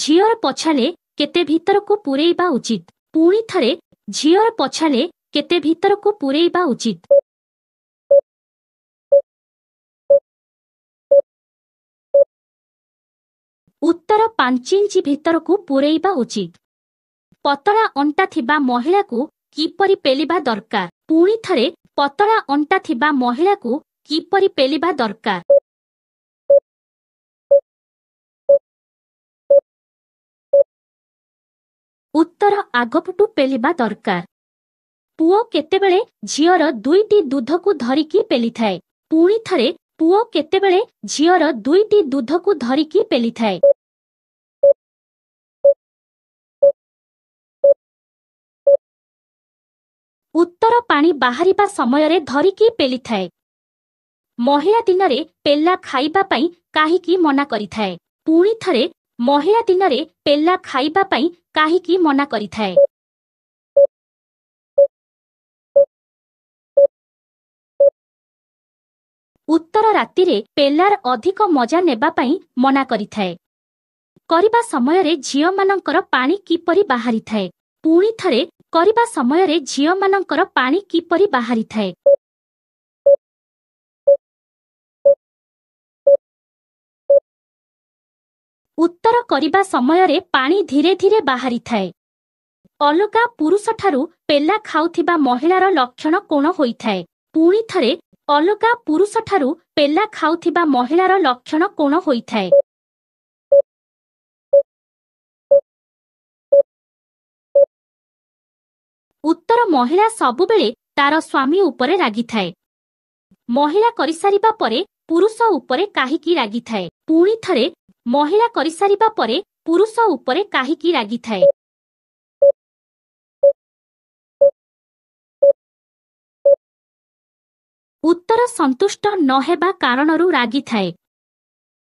ଝିଅର ପଛାଲେ କେତେ ଭିତରକୁ ପୂରେଇବା ଉଚିତ ପୁଣି ଥରେ ଝିଅର ପଛାଲେ କେତେ ଭିତରକୁ ପୂରେଇବା ଉଚିତ ଉତ୍ତର ପାଞ୍ଚ ଇଞ୍ଚ ଭିତରକୁ ପୂରେଇବା ଉଚିତ ପତଳା ଅଣ୍ଟା ଥିବା ମହିଳାକୁ କିପରି ପେଲିବା ଦରକାର ପୁଣି ଥରେ ପତଳା ଅଣ୍ଟା ଥିବା ମହିଳାକୁ କିପରି ପେଲିବା ଦରକାର ଉତ୍ତର ଆଗପଟୁ ପେଲିବା ଦରକାର ପୁଅ କେତେବେଳେ ଝିଅର ଦୁଇଟି ଦୁଧକୁ ଧରିକି ପେଲିଥାଏ ପୁଣି ଥରେ ପୁଅ କେତେବେଳେ ଝିଅର ଦୁଇଟି ଦୁଧକୁ ଧରିକି ପେଲିଥାଏ ଉତ୍ତର ପାଣି ବାହାରିବା ସମୟରେ ଧରିକି ପେଲିଥାଏ ମହିଳା ଦିନରେ ପେଲା ଖାଇବା ପାଇଁ କାହିଁକି ମନା କରିଥାଏ ପୁଣି ଥରେ ମହିଳା ଦିନରେ ପେଲା ଖାଇବା ପାଇଁ କାହିଁକି ମନା କରିଥାଏ ଉତ୍ତର ରାତିରେ ପେଲାର ଅଧିକ ମଜା ନେବା ପାଇଁ ମନା କରିଥାଏ କରିବା ସମୟରେ ଝିଅମାନଙ୍କର ପାଣି କିପରି ବାହାରିଥାଏ ପୁଣି ଥରେ କରିବା ସମୟରେ ଝିଅମାନଙ୍କର ପାଣି କିପରି ବାହାରିଥାଏ ଉତ୍ତର କରିବା ସମୟରେ ପାଣି ଧୀରେ ଧୀରେ ବାହାରିଥାଏ ଅଲଗା ପୁରୁଷଠାରୁ ପେଲା ଖାଉଥିବା ମହିଳାର ଲକ୍ଷଣ କ'ଣ ହୋଇଥାଏ ପୁଣି ଥରେ ଅଲଗା ପୁରୁଷଠାରୁ ପେଲା ଖାଉଥିବା ମହିଳାର ଲକ୍ଷଣ କୋଣ ହୋଇଥାଏ ଉତ୍ତର ମହିଳା ସବୁବେଳେ ତାର ସ୍ୱାମୀ ଉପରେ ରାଗିଥାଏ ମହିଳା କରିସାରିବା ପରେ ପୁରୁଷ ଉପରେ କାହିଁକି ରାଗିଥାଏ ପୁଣି ଥରେ ମହିଳା କରିସାରିବା ପରେ ପୁରୁଷ ଉପରେ କାହିଁକି ରାଗିଥାଏ ଉତ୍ତର ସନ୍ତୁଷ୍ଟ ନ ହେବା କାରଣରୁ ରାଗିଥାଏ